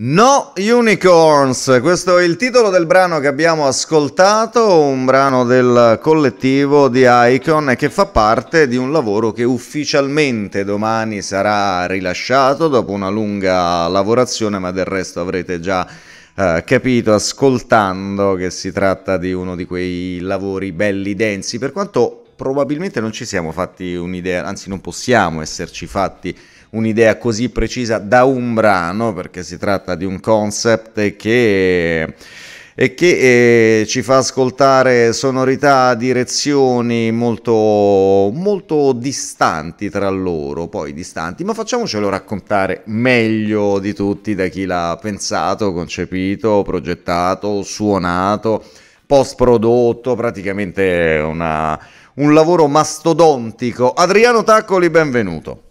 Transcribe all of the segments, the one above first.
No Unicorns, questo è il titolo del brano che abbiamo ascoltato, un brano del collettivo di Icon che fa parte di un lavoro che ufficialmente domani sarà rilasciato dopo una lunga lavorazione, ma del resto avrete già Uh, capito ascoltando che si tratta di uno di quei lavori belli densi, per quanto probabilmente non ci siamo fatti un'idea, anzi non possiamo esserci fatti un'idea così precisa da un brano, perché si tratta di un concept che e che eh, ci fa ascoltare sonorità, direzioni molto, molto distanti tra loro, poi distanti, ma facciamocelo raccontare meglio di tutti da chi l'ha pensato, concepito, progettato, suonato, post prodotto, praticamente una, un lavoro mastodontico. Adriano Taccoli, benvenuto.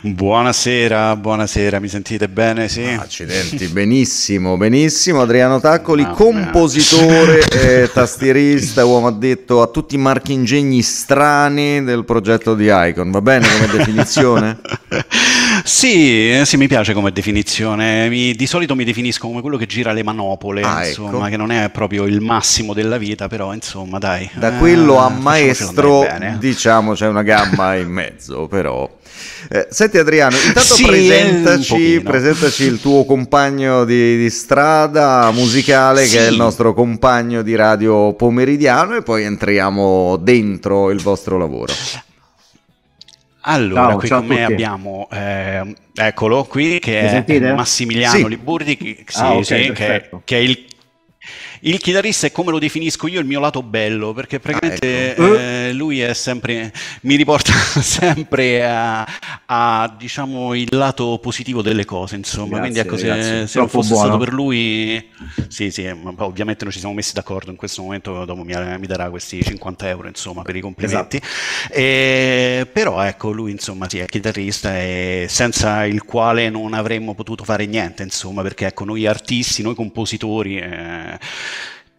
Buonasera, buonasera, mi sentite bene? Sì? Ah, accidenti, benissimo, benissimo. Adriano Taccoli, no, ah, compositore, e tastierista, uomo addetto a tutti i marchingegni strani del progetto di Icon, va bene come definizione? Sì, sì, mi piace come definizione. Mi, di solito mi definisco come quello che gira le manopole, ah, ecco. insomma, ecco. che non è proprio il massimo della vita, però insomma, dai. Da eh, quello a maestro, eh. diciamo, c'è una gamma in mezzo, però. Eh, senti Adriano, intanto sì, presentaci, presentaci, il tuo compagno di, di strada musicale sì. che è il nostro compagno di radio pomeridiano e poi entriamo dentro il vostro lavoro. Allora, ciao, qui ciao con me abbiamo, eh, eccolo qui, che Mi è sentite? Massimiliano sì. Liburdi, ah, sì, ah, okay, sì, che, che, è il il chitarrista è come lo definisco io il mio lato bello, perché ah, praticamente ah, ecco. eh, lui è sempre, mi riporta sempre a, a, diciamo, il lato positivo delle cose, insomma. Grazie, Quindi ecco, se, se non fosse buono. stato per lui, sì, sì, ovviamente non ci siamo messi d'accordo in questo momento, dopo mi, mi darà questi 50 euro, insomma, per i complimenti. Esatto. E, eh, però ecco, lui, insomma, sì, è chitarrista e senza il quale non avremmo potuto fare niente, insomma, perché ecco, noi artisti, noi compositori... Eh,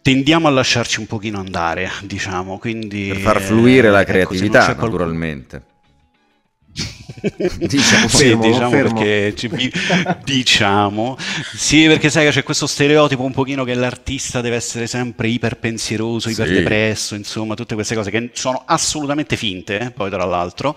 tendiamo a lasciarci un pochino andare, diciamo, quindi... Per far fluire la eh, ecco, creatività, ecco, naturalmente diciamo, sì, fermo, diciamo, Perché, ci, diciamo sì perché sai che c'è questo stereotipo un pochino che l'artista deve essere sempre iperpensieroso sì. iperdepresso insomma tutte queste cose che sono assolutamente finte eh, poi tra l'altro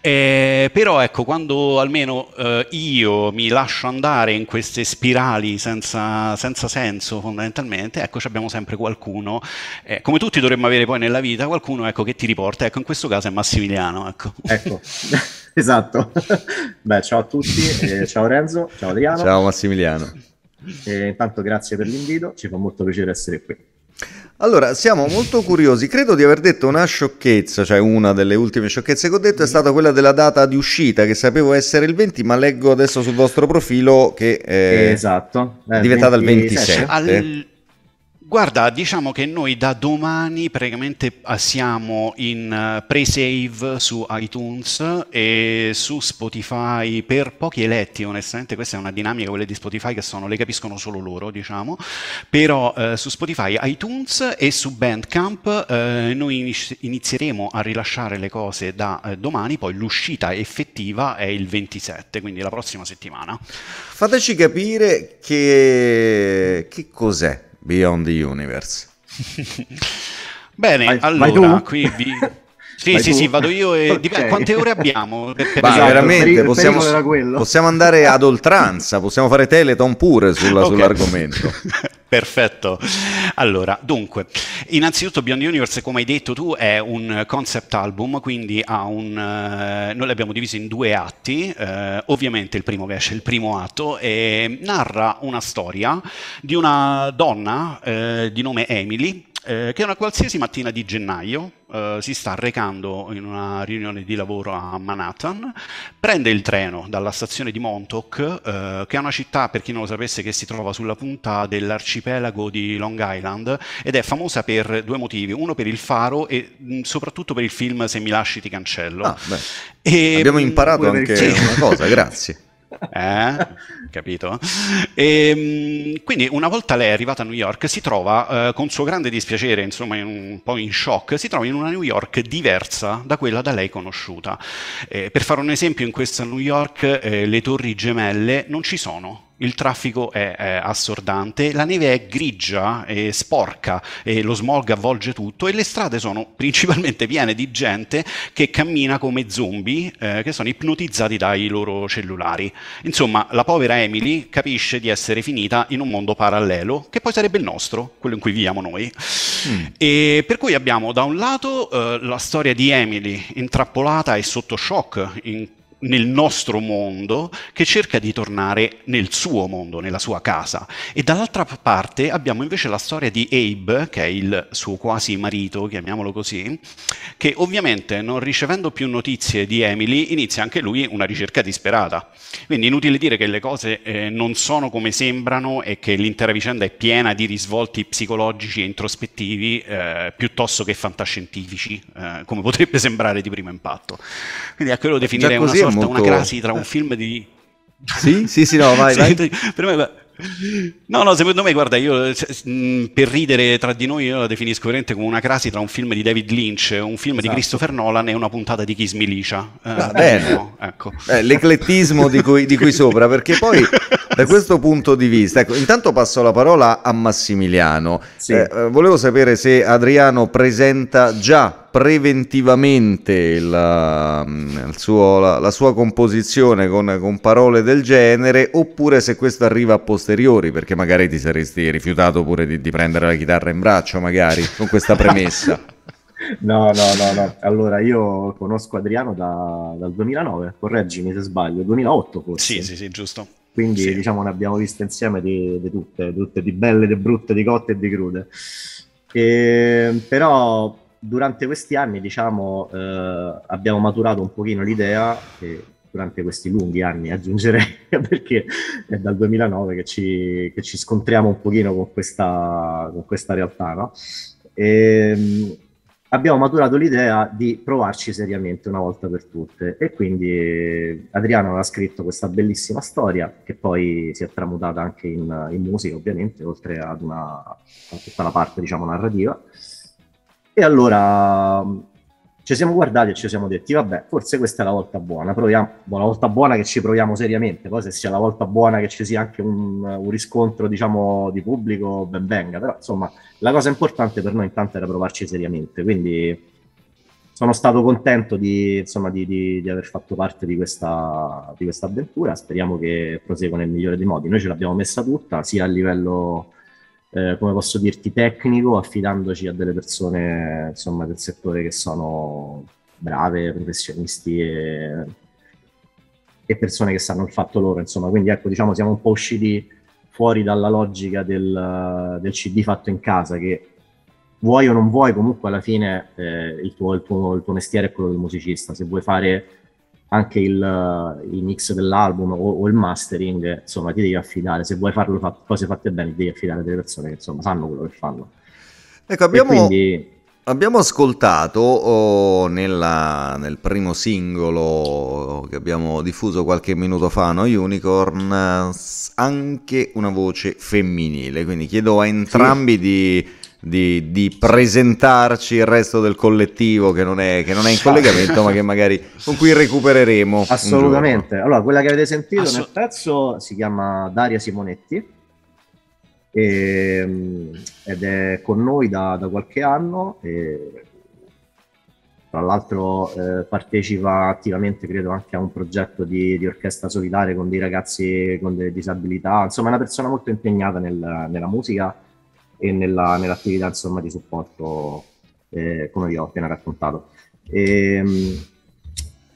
eh, però ecco quando almeno eh, io mi lascio andare in queste spirali senza, senza senso fondamentalmente ecco abbiamo sempre qualcuno eh, come tutti dovremmo avere poi nella vita qualcuno ecco, che ti riporta ecco in questo caso è Massimiliano ecco, ecco. Esatto. Beh, ciao a tutti, eh, ciao Renzo, ciao Adriano. Ciao Massimiliano. E intanto grazie per l'invito, ci fa molto piacere essere qui. Allora, siamo molto curiosi. Credo di aver detto una sciocchezza, cioè una delle ultime sciocchezze che ho detto è mm. stata quella della data di uscita, che sapevo essere il 20, ma leggo adesso sul vostro profilo che è eh, esatto. eh, diventata 20... il 27. Al... Guarda, diciamo che noi da domani praticamente eh, siamo in eh, pre-save su iTunes e su Spotify per pochi eletti, onestamente questa è una dinamica, quelle di Spotify che sono, le capiscono solo loro, diciamo, però eh, su Spotify, iTunes e su Bandcamp eh, noi inizieremo a rilasciare le cose da eh, domani, poi l'uscita effettiva è il 27, quindi la prossima settimana. Fateci capire che, che cos'è Beyond the Universe. Bene, vai, allora vai qui vi sì, Vai sì, tu? sì, vado io e okay. quante ore abbiamo? Ma esatto, veramente, possiamo, possiamo, andare ad oltranza, possiamo fare Teleton pure sulla, okay. sull'argomento. Perfetto. Allora, dunque, innanzitutto Beyond Universe, come hai detto tu, è un concept album, quindi ha un... Eh, noi l'abbiamo diviso in due atti, eh, ovviamente il primo che esce, il primo atto, e narra una storia di una donna eh, di nome Emily, eh, che una qualsiasi mattina di gennaio eh, si sta recando in una riunione di lavoro a Manhattan, prende il treno dalla stazione di Montauk, eh, che è una città, per chi non lo sapesse, che si trova sulla punta dell'arcipelago di Long Island ed è famosa per due motivi, uno per il faro e mh, mm, soprattutto per il film Se mi lasci ti cancello. Ah, e, Abbiamo mm, imparato anche sì. una cosa, grazie. Eh? Capito? E, ehm, quindi una volta lei è arrivata a New York si trova eh, con suo grande dispiacere, insomma in un po' in shock, si trova in una New York diversa da quella da lei conosciuta. Eh, per fare un esempio, in questa New York eh, le torri gemelle non ci sono, il traffico è, è, assordante, la neve è grigia e sporca e lo smog avvolge tutto e le strade sono principalmente piene di gente che cammina come zombie eh, che sono ipnotizzati dai loro cellulari. Insomma, la povera Emily capisce di essere finita in un mondo parallelo che poi sarebbe il nostro, quello in cui viviamo noi. Mm. E per cui abbiamo da un lato eh, la storia di Emily intrappolata e sotto shock in nel nostro mondo che cerca di tornare nel suo mondo, nella sua casa. E dall'altra parte abbiamo invece la storia di Abe, che è il suo quasi marito, chiamiamolo così, che ovviamente non ricevendo più notizie di Emily inizia anche lui una ricerca disperata. Quindi inutile dire che le cose eh, non sono come sembrano e che l'intera vicenda è piena di risvolti psicologici e introspettivi eh, piuttosto che fantascientifici, eh, come potrebbe sembrare di primo impatto. Quindi ecco, quello lo definirei una sorta sorta molto... una crasi tra un eh. film di... Sì, sì, sì, no, vai, vai. Per me... No, no, secondo me, guarda, io mm, per ridere tra di noi io la definisco veramente come una crasi tra un film di David Lynch, un film esatto. di Christopher Nolan e una puntata di Kiss Milicia. Eh, bene, no, ecco, ecco. eh, l'eclettismo di cui, di cui sopra, perché poi da questo punto di vista, ecco, intanto passo la parola a Massimiliano. Sì. Eh, eh volevo sapere se Adriano presenta già preventivamente la, mm, suo, la, la sua composizione con, con, parole del genere oppure se questo arriva a posteriori perché magari ti saresti rifiutato pure di, di prendere la chitarra in braccio magari con questa premessa no, no no no allora io conosco Adriano da, dal 2009 correggimi se sbaglio 2008 forse sì sì sì giusto quindi sì. diciamo ne abbiamo viste insieme di, di tutte, tutte di belle, di brutte, di cotte e di crude e, ehm, però durante questi anni, diciamo, eh, abbiamo maturato un pochino l'idea, che durante questi lunghi anni aggiungerei, perché è dal 2009 che ci, che ci scontriamo un pochino con questa, con questa realtà, no? E, ehm, abbiamo maturato l'idea di provarci seriamente una volta per tutte e quindi Adriano ha scritto questa bellissima storia che poi si è tramutata anche in, in musica ovviamente oltre ad una a tutta la parte diciamo narrativa e allora mm, ci siamo guardati e ci siamo detti, vabbè, forse questa è la volta buona, proviamo, la volta buona che ci proviamo seriamente, poi se sia la volta buona che ci sia anche un, un riscontro, diciamo, di pubblico, ben venga, però insomma, la cosa importante per noi intanto era provarci seriamente, quindi sono stato contento di, insomma, di, di, di aver fatto parte di questa, di questa avventura, speriamo che prosegua nel migliore dei modi, noi ce l'abbiamo messa tutta, sia a livello eh, come posso dirti, tecnico, affidandoci a delle persone insomma, del settore che sono brave, professionisti e, e persone che sanno il fatto loro. Insomma. Quindi ecco, diciamo, siamo un po' usciti fuori dalla logica del, del CD fatto in casa che vuoi o non vuoi, comunque alla fine eh, il, tuo, il, tuo, il, tuo, mestiere è quello del musicista. Se vuoi fare anche il, il mix dell'album o, o, il mastering, insomma, ti devi affidare. Se vuoi farlo fat- cose fatte bene, devi affidare delle persone che insomma sanno quello che fanno. Ecco, abbiamo, quindi... Abbiamo ascoltato oh, nella, nel primo singolo che abbiamo diffuso qualche minuto fa, no Unicorn, anche una voce femminile, quindi chiedo a entrambi sì. di, di, di, presentarci il resto del collettivo che non è, che non è in collegamento ma che magari con cui recupereremo. Assolutamente, allora quella che avete sentito Assolut- nel pezzo si chiama Daria Simonetti e, ehm, ed è con noi da, da qualche anno. E, tra l'altro eh, partecipa attivamente, credo, anche a un progetto di, di orchestra solidale con dei ragazzi con delle disabilità. Insomma, è una persona molto impegnata nel, nella musica e nella, nell'attività insomma, di supporto, eh, come vi ho appena raccontato. E, ehm,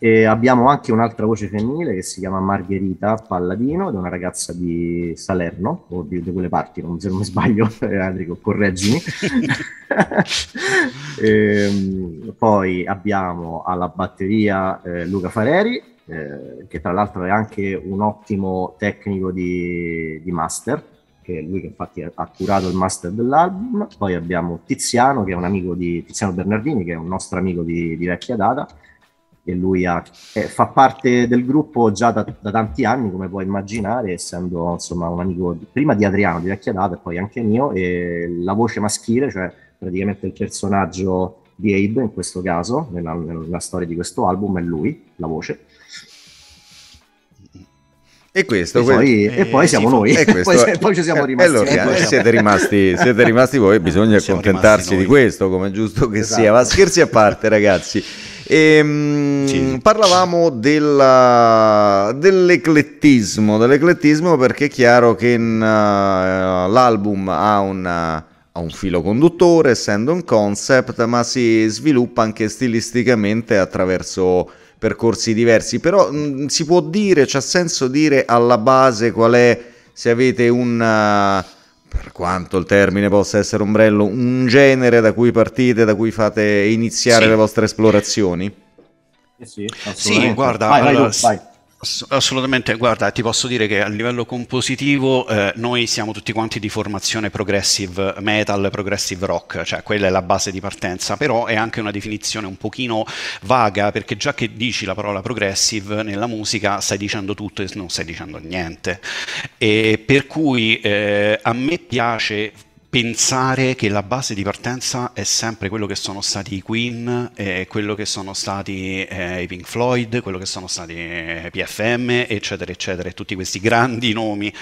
e abbiamo anche un'altra voce femminile che si chiama Margherita Palladino, ed è una ragazza di Salerno, o di, di quelle parti, non, se non mi sbaglio, eh, correggimi. e, ehm, poi abbiamo alla batteria eh, Luca Fareri, eh, che tra l'altro è anche un ottimo tecnico di, di master, che è lui che infatti ha curato il master dell'album. Poi abbiamo Tiziano, che è un amico di Tiziano Bernardini, che è un nostro amico di, di vecchia data e lui ha, eh, fa parte del gruppo già da, da, tanti anni, come puoi immaginare, essendo insomma un amico di, prima di Adriano, di vecchia data, e poi anche mio, e la voce maschile, cioè praticamente il personaggio di Abe in questo caso, nella, nella storia di questo album, è lui, la voce. E questo, e poi, e eh, poi siamo fa... noi, e questo, poi, poi, ci siamo eh, rimasti. Eh, allora, cioè, siete, rimasti siete rimasti voi, bisogna accontentarsi di questo, come è giusto che esatto. sia. Ma scherzi a parte, ragazzi. E, ehm, sì. Parlavamo della, dell'eclettismo, dell'eclettismo perché è chiaro che in, uh, eh, l'album ha una ha un filo conduttore, essendo un concept, ma si sviluppa anche stilisticamente attraverso percorsi diversi. Però mh, si può dire, c'è senso dire alla base qual è, se avete un... Uh, per quanto il termine possa essere ombrello, un genere da cui partite, da cui fate iniziare sì. le vostre esplorazioni? Eh sì, sì, guarda, vai, allora, vai. Assolutamente, guarda, ti posso dire che a livello compositivo eh, noi siamo tutti quanti di formazione progressive metal, progressive rock, cioè quella è la base di partenza, però è anche una definizione un pochino vaga perché già che dici la parola progressive nella musica stai dicendo tutto e non stai dicendo niente. E per cui eh, a me piace pensare che la base di partenza è sempre quello che sono stati i Queen, eh, quello che sono stati eh, i Pink Floyd, quello che sono stati eh, PFM, eccetera, eccetera, tutti questi grandi nomi.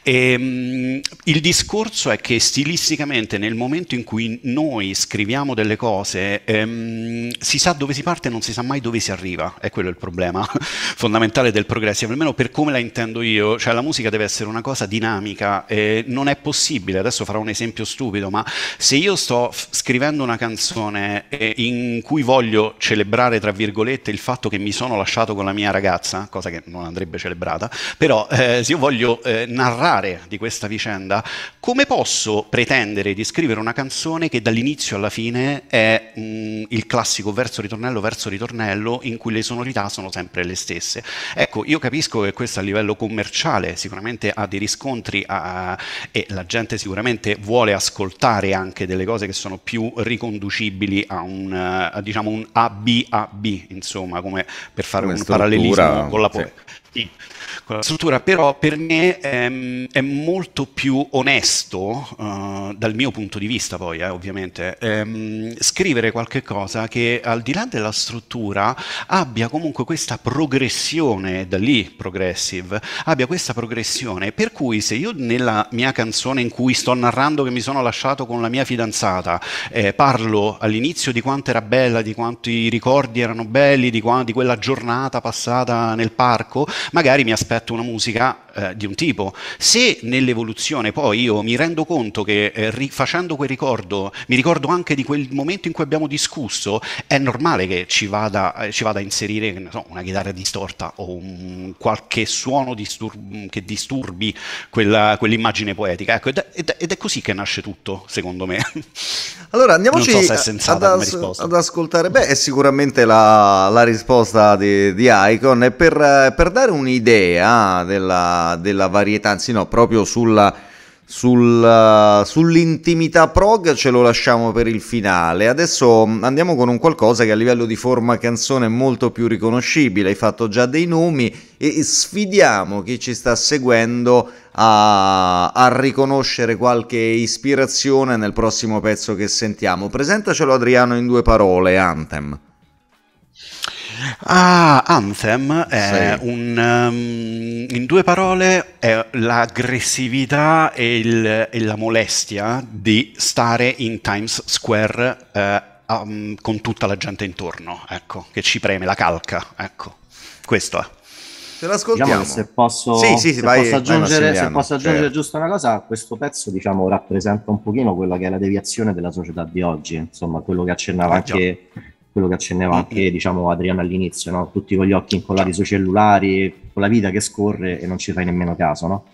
E, ehm, mh, il discorso è che stilisticamente nel momento in cui noi scriviamo delle cose, ehm, si sa dove si parte e non si sa mai dove si arriva, è quello il problema fondamentale del progressive, almeno per come la intendo io, cioè la musica deve essere una cosa dinamica, eh, non è possibile, adesso farò un esempio esempio stupido, ma se io sto scrivendo una canzone eh, in cui voglio celebrare, tra virgolette, il fatto che mi sono lasciato con la mia ragazza, cosa che non andrebbe celebrata, però eh, se io voglio eh, narrare di questa vicenda, come posso pretendere di scrivere una canzone che dall'inizio alla fine è mh, mm, il classico verso ritornello verso ritornello in cui le sonorità sono sempre le stesse? Ecco, io capisco che questo a livello commerciale sicuramente ha dei riscontri a, a, e la gente sicuramente vuole vuole ascoltare anche delle cose che sono più riconducibili a un, a, eh, diciamo, un ABAB, insomma, come per fare come un parallelismo con la poesia. Sì. Sì struttura, però per me è, è molto più onesto, uh, dal mio punto di vista poi eh, ovviamente, ehm, scrivere qualche cosa che al di là della struttura abbia comunque questa progressione, da lì progressive, abbia questa progressione, per cui se io nella mia canzone in cui sto narrando che mi sono lasciato con la mia fidanzata, eh, parlo all'inizio di quanto era bella, di quanti ricordi erano belli, di, qua, di quella giornata passata nel parco, magari mi aspetto aspetto una musica eh, di un tipo. Se nell'evoluzione poi io mi rendo conto che eh, rifacendo quel ricordo mi ricordo anche di quel momento in cui abbiamo discusso, è normale che ci vada, eh, ci vada a inserire so, una chitarra distorta o un, qualche suono disturb che disturbi quell'immagine poetica. Ecco, ed, ed, ed, è così che nasce tutto, secondo me. Allora andiamoci so se ad, as ad ascoltare. Beh, è sicuramente la, la risposta di, di Icon. E per, eh, per dare un'idea idea ah, della, della varietà, anzi no, proprio sulla, sul, eh, sull'intimità prog ce lo lasciamo per il finale. Adesso mm, andiamo con un qualcosa che a livello di forma canzone è molto più riconoscibile, hai fatto già dei nomi e sfidiamo chi ci sta seguendo a, a riconoscere qualche ispirazione nel prossimo pezzo che sentiamo. Presentacelo Adriano in due parole, Anthem. Ah, Anthem è sì. un... Um, in due parole è l'aggressività e, il, e, la molestia di stare in Times Square eh, um, con tutta la gente intorno, ecco, che ci preme la calca, ecco. Questo è. Te l'ascoltiamo. Diciamo se posso, sì, sì, se vai, posso aggiungere, se posso aggiungere certo. giusto una cosa, questo pezzo diciamo, rappresenta un pochino quella che è la deviazione della società di oggi, insomma quello che accennava ah, anche quello che accenneva mm. anche diciamo, Adriano all'inizio, no? tutti con gli occhi incollati sui cellulari, con la vita che scorre e non ci fai nemmeno caso. No?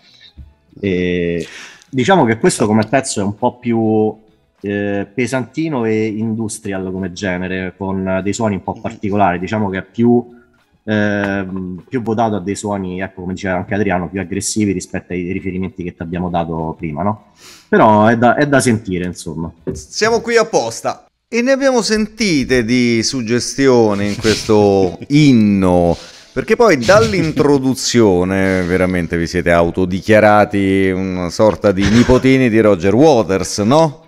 E, diciamo che questo come pezzo è un po' più eh, pesantino e industrial come genere, con dei suoni un po' mm. particolari, diciamo che è più, eh, più votato a dei suoni, ecco come diceva anche Adriano, più aggressivi rispetto ai riferimenti che ti abbiamo dato prima, no? Però è da, è da sentire, insomma. Siamo qui apposta. E ne abbiamo sentite di suggestioni in questo inno, perché poi dall'introduzione veramente vi siete autodichiarati una sorta di nipotini di Roger Waters, no?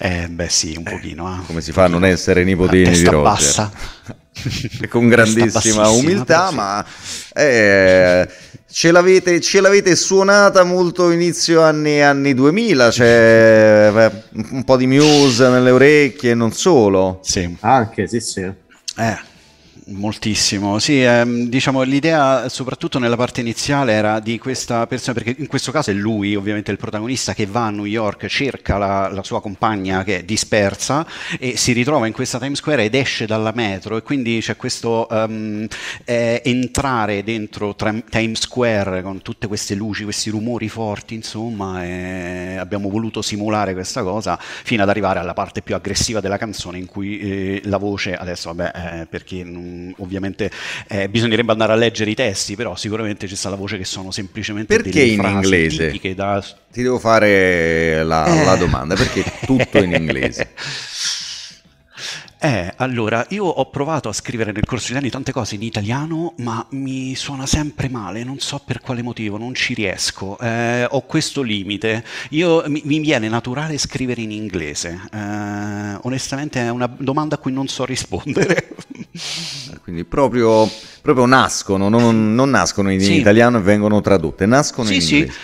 Eh, beh sì, un eh, pochino. Eh. Come si fa a non essere nipotini di Roger? Bassa. con grandissima umiltà, ma eh, ce, l'avete, ce, l'avete, suonata molto inizio anni, anni 2000, c'è cioè, un po' di muse nelle orecchie, non solo. Sì. Anche, sì, sì. Eh. Moltissimo, sì, ehm, diciamo l'idea soprattutto nella parte iniziale era di questa persona, perché in questo caso è lui ovviamente il protagonista che va a New York, cerca la, la sua compagna che è dispersa e si ritrova in questa Times Square ed esce dalla metro e quindi c'è questo ehm, eh, entrare dentro tram- Times Square con tutte queste luci, questi rumori forti, insomma, eh, abbiamo voluto simulare questa cosa fino ad arrivare alla parte più aggressiva della canzone in cui eh, la voce, adesso vabbè, eh, per chi non Mm, ovviamente eh, bisognerebbe andare a leggere i testi, però sicuramente ci sta la voce che sono semplicemente perché in inglese? Da... Ti devo fare la, eh. la domanda, perché tutto in inglese? Eh, allora, io ho provato a scrivere nel corso degli anni tante cose in italiano, ma mi suona sempre male, non so per quale motivo, non ci riesco. Eh, ho questo limite. Io, mi, mi, viene naturale scrivere in inglese. Eh, onestamente è una domanda a cui non so rispondere. quindi proprio, proprio nascono, non, non nascono in sì. italiano e vengono tradotte, nascono sì, in inglese. Sì.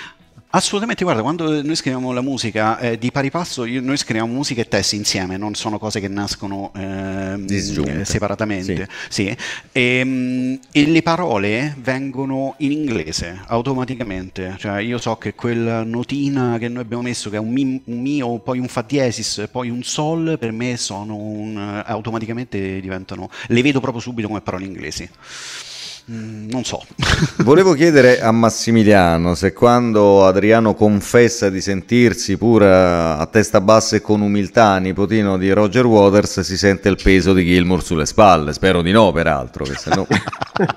Assolutamente, guarda, quando noi scriviamo la musica eh, di pari passo, io, noi scriviamo musica e testi insieme, non sono cose che nascono ehm, eh, separatamente. Sì. Sì. E, ehm, e, le parole vengono in inglese automaticamente, cioè io so che quella notina che noi abbiamo messo, che è un, mi, un mio, poi un fa diesis, poi un sol, per me sono un, automaticamente diventano, le vedo proprio subito come parole inglesi. Mm, non so. Volevo chiedere a Massimiliano se quando Adriano confessa di sentirsi pur a testa bassa e con umiltà nipotino di Roger Waters si sente il peso di Gilmour sulle spalle. Spero di no, peraltro, che se no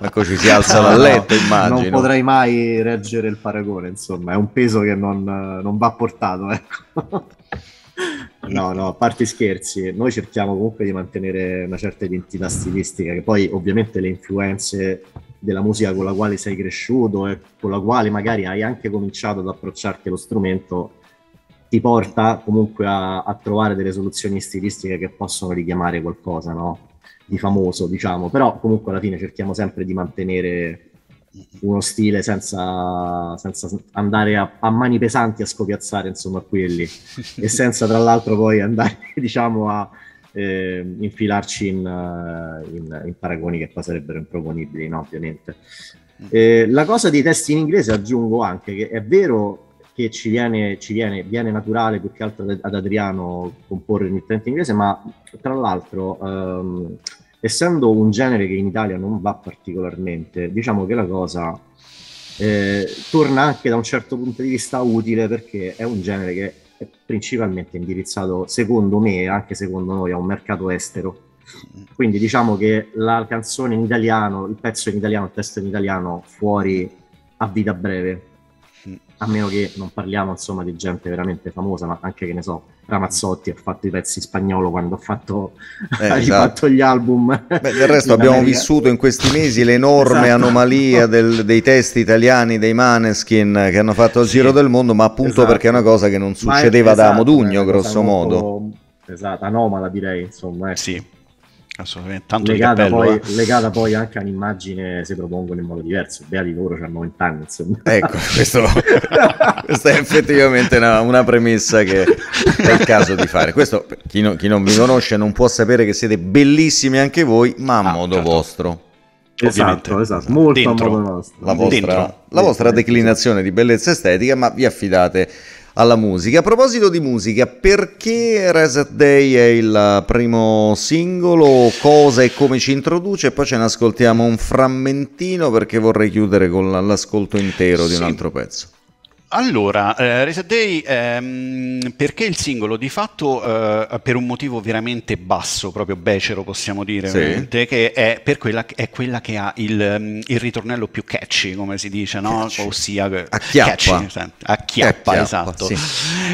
ecco ci si alza dal letto, immagino. Non potrei mai reggere il paragone, insomma, è un peso che non, non va portato, ecco. No, no, a parte scherzi, noi cerchiamo comunque di mantenere una certa identità stilistica, che poi ovviamente le influenze della musica con la quale sei cresciuto e con la quale magari hai anche cominciato ad approcciarti allo strumento, ti porta comunque a, a trovare delle soluzioni stilistiche che possono richiamare qualcosa no? di famoso, diciamo, però comunque alla fine cerchiamo sempre di mantenere uno stile senza, senza andare a, a, mani pesanti a scopiazzare insomma quelli e e senza tra l'altro poi andare diciamo a, eh, infilarci in, eh, in, in, paragoni che poi sarebbero improponibili, no? ovviamente. Mm. Eh, la cosa dei testi in inglese aggiungo anche che è vero che ci viene, ci viene, viene naturale più che altro ad Adriano comporre il mittente inglese, ma tra l'altro, ehm, essendo un genere che in Italia non va particolarmente, diciamo che la cosa eh, torna anche da un certo punto di vista utile perché è un genere che è principalmente indirizzato, secondo me, anche secondo noi, a un mercato estero. Quindi diciamo che la canzone in italiano, il pezzo in italiano, il testo in italiano fuori a vita breve, a meno che non parliamo insomma di gente veramente famosa, ma anche che ne so, Ramazzotti ha fatto i pezzi in spagnolo quando ha fatto, eh, ha esatto. gli album. Beh, del resto abbiamo America. vissuto in questi mesi l'enorme esatto. anomalia del, dei testi italiani dei Maneskin che hanno fatto il giro del mondo, ma appunto esatto. perché è una cosa che non succedeva esatto, è, da Modugno, grosso modo. Esatto, anomala direi, insomma. Eh. Sì assolutamente tanto legata, poi, eh. legata poi anche all'immagine si propongono in modo diverso beati loro hanno 20 anni insomma ecco questo, questa è effettivamente una, una, premessa che è il caso di fare questo chi, no, chi, non mi conosce non può sapere che siete bellissimi anche voi ma a ah, modo certo. vostro Esatto, esatto, molto dentro, a modo nostro. La vostra, la vostra declinazione di bellezza estetica, ma vi affidate alla musica. A proposito di musica, perché Reset Day è il primo singolo? Cosa e come ci introduce? Poi ce ne ascoltiamo un frammentino perché vorrei chiudere con l'ascolto intero sì. di un altro pezzo. Allora, eh, Reset Day, ehm, perché il singolo? Di fatto eh, per un motivo veramente basso, proprio becero possiamo dire, sì. che è, quella, è, quella, che ha il, mm, il, ritornello più catchy, come si dice, no? Catchy. Ossia, eh, acchiappa. Catchy, esatto. acchiappa, acchiappa esatto. Sì.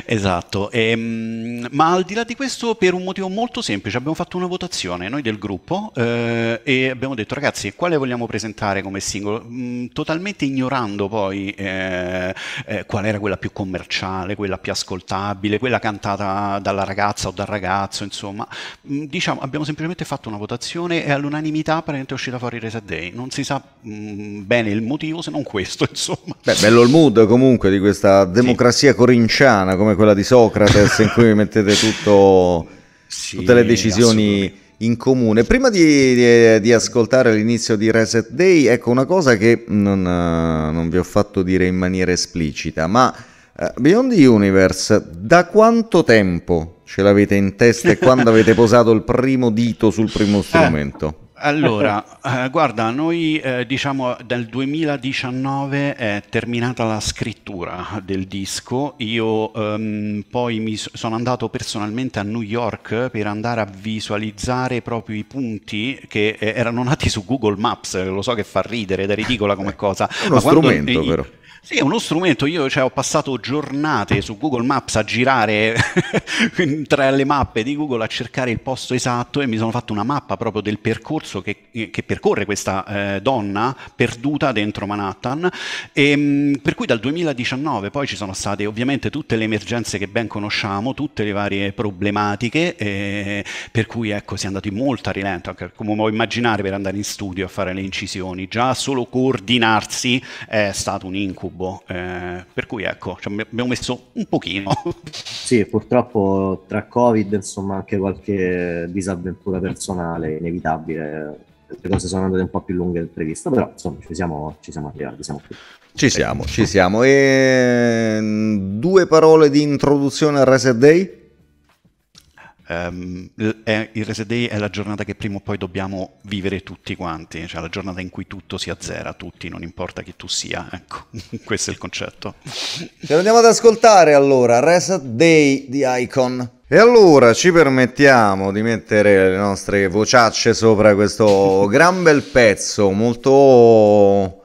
esatto. E, ehm, ma al di là di questo, per un motivo molto semplice, abbiamo fatto una votazione noi del gruppo eh, e abbiamo detto ragazzi, quale vogliamo presentare come singolo? Mm, totalmente ignorando poi... Eh, eh qual era quella più commerciale, quella più ascoltabile, quella cantata dalla ragazza o dal ragazzo, insomma. Mm, diciamo, abbiamo semplicemente fatto una votazione e all'unanimità apparentemente è uscita fuori Reset Day. Non si sa mh, mm, bene il motivo se non questo, insomma. Beh, bello il mood comunque di questa democrazia sì. corinciana come quella di Socrates in cui mettete tutto, sì, tutte le decisioni in comune. Prima di, di, di ascoltare l'inizio di Reset Day, ecco una cosa che non, eh, non vi ho fatto dire in maniera esplicita, ma eh, Beyond the Universe, da quanto tempo ce l'avete in testa e quando avete posato il primo dito sul primo eh, strumento? Allora, eh, guarda, noi eh, diciamo dal 2019 è terminata la scrittura del disco, io ehm, poi mi sono andato personalmente a New York per andare a visualizzare proprio i punti che eh, erano nati su Google Maps, lo so che fa ridere ed è ridicola come eh, cosa. È uno ma strumento quando, però. Sì, è uno strumento, io cioè, ho passato giornate su Google Maps a girare tra le mappe di Google a cercare il posto esatto e mi sono fatto una mappa proprio del percorso che, che percorre questa eh, donna perduta dentro Manhattan, e, ehm, per cui dal 2019 poi ci sono state ovviamente tutte le emergenze che ben conosciamo, tutte le varie problematiche, eh, per cui ecco si è andato in molta rilento, come puoi immaginare per andare in studio a fare le incisioni, già solo coordinarsi è stato un incubo cubo, eh, per cui ecco, cioè, abbiamo messo un pochino. Sì, purtroppo tra Covid, insomma, anche qualche disavventura personale inevitabile, le cose sono andate un po' più lunghe del previsto, però insomma ci siamo, ci siamo arrivati, siamo qui. Ci siamo, ci siamo. E mm, due parole di introduzione al Reset Day? Um, il Rese Day è la giornata che prima o poi dobbiamo vivere tutti quanti, cioè la giornata in cui tutto si azzera, tutti, non importa chi tu sia, ecco, questo è il concetto. Ce lo andiamo ad ascoltare allora, Reset Day di Icon. E allora ci permettiamo di mettere le nostre vociacce sopra questo gran bel pezzo molto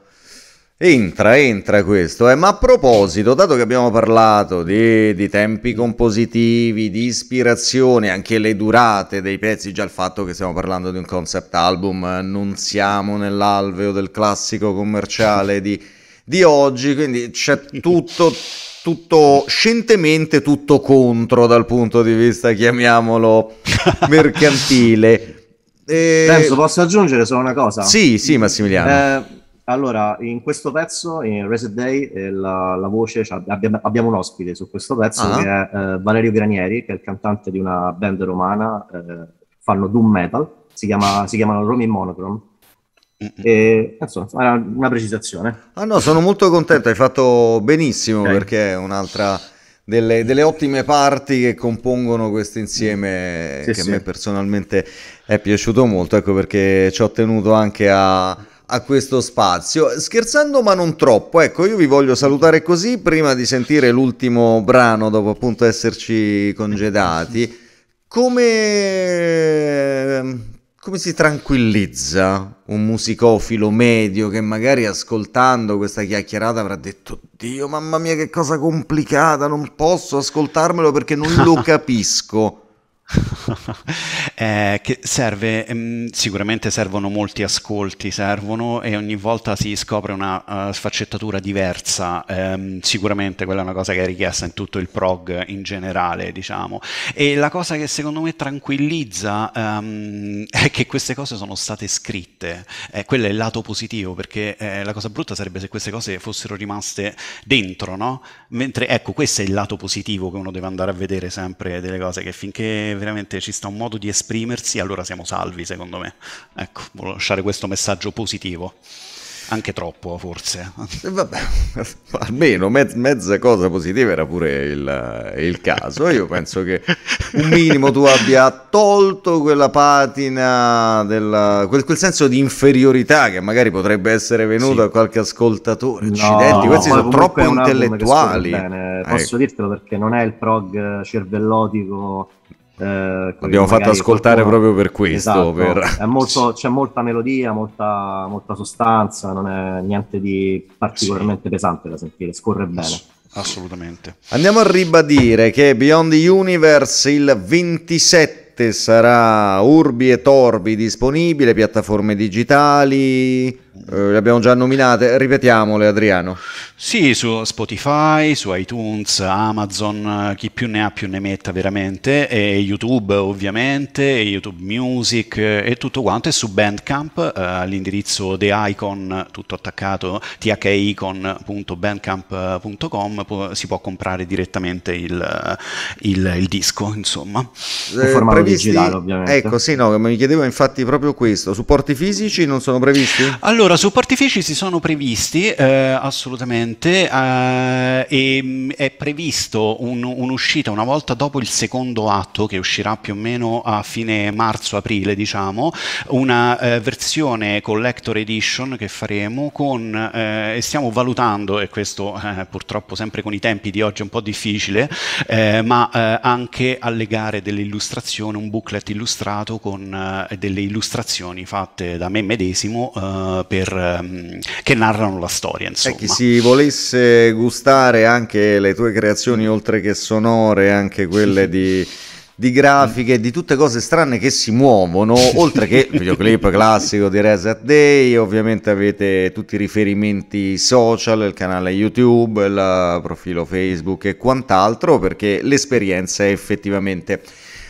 Entra, entra questo. Eh. Ma a proposito, dato che abbiamo parlato di, di, tempi compositivi, di ispirazione, anche le durate dei pezzi, già il fatto che stiamo parlando di un concept album, eh, non siamo nell'alveo del classico commerciale di, di oggi, quindi c'è tutto, tutto, scientemente tutto contro dal punto di vista, chiamiamolo, mercantile. E... Penso posso aggiungere solo una cosa? Sì, sì, Massimiliano. Eh allora, in questo pezzo, in Reset Day, eh, la, la, voce, cioè, abbiamo, abbiamo, un ospite su questo pezzo uh-huh. che è eh, Valerio Granieri, che è il cantante di una band romana, eh, fanno doom metal, si, chiama, si chiamano Romy Monochrome. E, insomma, era una precisazione. Ah no, sono molto contento, hai fatto benissimo okay. perché è un'altra delle, delle, ottime parti che compongono questo insieme sì, che sì. a me personalmente è piaciuto molto, ecco perché ci ho tenuto anche a a questo spazio. Scherzando ma non troppo, ecco io vi voglio salutare così prima di sentire l'ultimo brano dopo appunto esserci congedati. Come... Ehm, come si tranquillizza un musicofilo medio che magari ascoltando questa chiacchierata avrà detto Dio, mamma mia che cosa complicata, non posso ascoltarmelo perché non lo capisco. eh, che serve, mh, ehm, sicuramente servono molti ascolti, servono e ogni volta si scopre una uh, sfaccettatura diversa, ehm, sicuramente quella è una cosa che è richiesta in tutto il prog in generale, diciamo. E la cosa che secondo me tranquillizza ehm, è che queste cose sono state scritte, eh, quello è il lato positivo, perché eh, la cosa brutta sarebbe se queste cose fossero rimaste dentro, no? Mentre ecco, questo è il lato positivo che uno deve andare a vedere sempre delle cose, che finché veramente ci sta un modo di esprimere esprimersi, allora siamo salvi, secondo me. Ecco, voglio lasciare questo messaggio positivo. Anche troppo, forse. Eh, vabbè, almeno mezz- mezza cosa positiva era pure il, il caso. Io penso che un minimo tu abbia tolto quella patina, della, quel, quel, senso di inferiorità che magari potrebbe essere venuto sì. a qualche ascoltatore. No, Accidenti, questi sono troppo intellettuali. Posso eh. dirtelo perché non è il prog eh, cervellotico eh, L'abbiamo fatto ascoltare qualcuno... proprio per questo. Esatto. Per... Molto, c'è molta melodia, molta, molta, sostanza, non è niente di particolarmente sì. pesante da sentire, scorre bene. Assolutamente. Andiamo a ribadire che Beyond the Universe il 27 sarà Urbi e Torbi disponibile, piattaforme digitali, eh, le abbiamo già nominate, ripetiamole Adriano. Sì, su Spotify, su iTunes, Amazon, eh, chi più ne ha più ne metta veramente, e YouTube ovviamente, e YouTube Music eh, e tutto quanto, e su Bandcamp eh, all'indirizzo theicon, tutto attaccato, thicon.bandcamp.com po- si può comprare direttamente il, il, il disco, insomma. Eh, in formato previsti, digitale ovviamente. Ecco, sì, no, mi chiedevo infatti proprio questo, supporti fisici non sono previsti? Allora, allora, supportifici si sono previsti eh, assolutamente eh, e mm, è previsto un, un'uscita una volta dopo il secondo atto che uscirà più o meno a fine marzo-aprile, diciamo, una eh, versione collector edition che faremo con eh, e stiamo valutando e questo eh, purtroppo sempre con i tempi di oggi è un po' difficile, eh, ma anche allegare delle illustrazioni, un booklet illustrato con delle illustrazioni fatte da me medesimo per, ehm, che narrano la storia. Insomma. E chi si volesse gustare anche le tue creazioni, oltre che sonore, anche quelle di di grafiche, di tutte cose strane che si muovono, oltre che il videoclip classico di Reset Day, ovviamente avete tutti i riferimenti social, il canale YouTube, il profilo Facebook e quant'altro, perché l'esperienza è effettivamente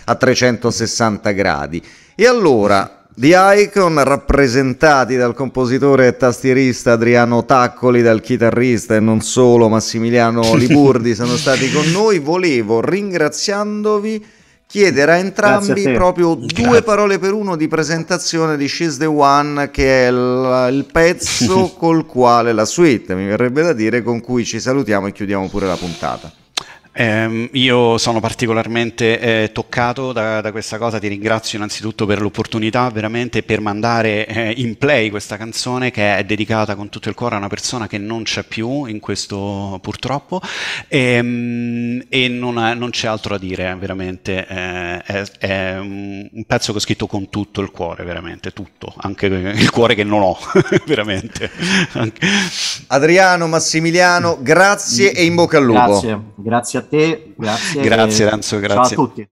a 360 gradi. E allora, The Icon rappresentati dal compositore e tastierista Adriano Taccoli, dal chitarrista e non solo Massimiliano Liburdi sono stati con noi. Volevo ringraziandovi chiedere a entrambi a proprio due Grazie. parole per uno di presentazione di She's the One che è il, il pezzo col quale la suite, mi verrebbe da dire, con cui ci salutiamo e chiudiamo pure la puntata. Eh, io sono particolarmente eh, toccato da, da, questa cosa, ti ringrazio innanzitutto per l'opportunità veramente per mandare eh, in play questa canzone che è dedicata con tutto il cuore a una persona che non c'è più in questo purtroppo e, ehm, e non, ha, non, c'è altro da dire veramente, eh, è, è, un pezzo che ho scritto con tutto il cuore veramente, tutto, anche il cuore che non ho veramente. Anche. Adriano, Massimiliano, grazie e in bocca al lupo. Grazie, grazie a te, grazie. grazie Renzo, grazie. Ciao a tutti.